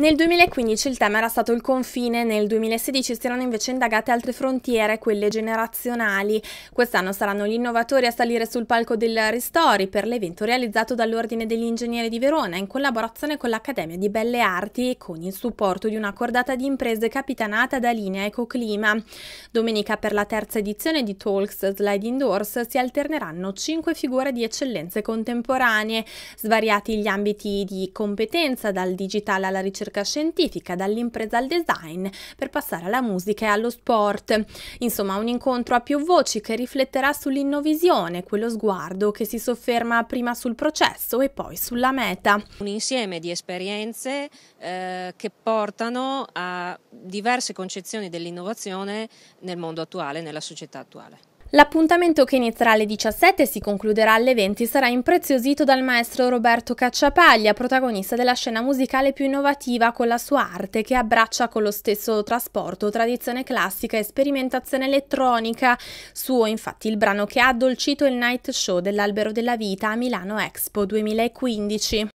Nel 2015 il tema era stato il confine, nel 2016 si erano invece indagate altre frontiere, quelle generazionali. Quest'anno saranno gli innovatori a salire sul palco del Ristori per l'evento realizzato dall'Ordine degli Ingegneri di Verona in collaborazione con l'Accademia di Belle Arti e con il supporto di una cordata di imprese capitanata da linea Ecoclima. Domenica per la terza edizione di Talks Slide Indoors si alterneranno cinque figure di eccellenze contemporanee, svariati gli ambiti di competenza dal digitale alla ricerca ricerca scientifica, dall'impresa al design, per passare alla musica e allo sport. Insomma, un incontro a più voci che rifletterà sull'innovisione, quello sguardo che si sofferma prima sul processo e poi sulla meta. Un insieme di esperienze eh, che portano a diverse concezioni dell'innovazione nel mondo attuale, nella società attuale. L'appuntamento che inizierà alle 17 e si concluderà alle 20 sarà impreziosito dal maestro Roberto Cacciapaglia, protagonista della scena musicale più innovativa con la sua arte che abbraccia con lo stesso trasporto tradizione classica e sperimentazione elettronica. Suo infatti il brano che ha addolcito il night show dell'Albero della Vita a Milano Expo 2015.